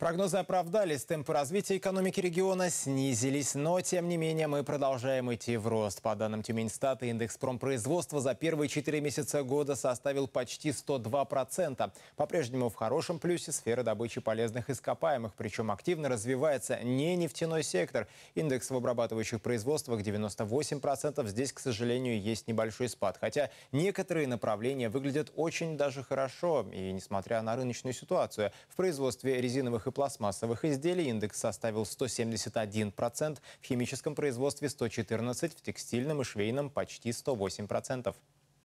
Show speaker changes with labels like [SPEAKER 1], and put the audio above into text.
[SPEAKER 1] Прогнозы оправдались, темпы развития экономики региона снизились, но тем не менее мы продолжаем идти в рост. По данным Тюменьстата, индекс промпроизводства за первые четыре месяца года составил почти 102%. По-прежнему в хорошем плюсе сфера добычи полезных ископаемых, причем активно развивается не нефтяной сектор. Индекс в обрабатывающих производствах 98%, здесь, к сожалению, есть небольшой спад. Хотя некоторые направления выглядят очень даже хорошо, и несмотря на рыночную ситуацию, в производстве резиновых и и пластмассовых изделий индекс составил 171%, в химическом производстве 114%, в текстильном и швейном почти 108%.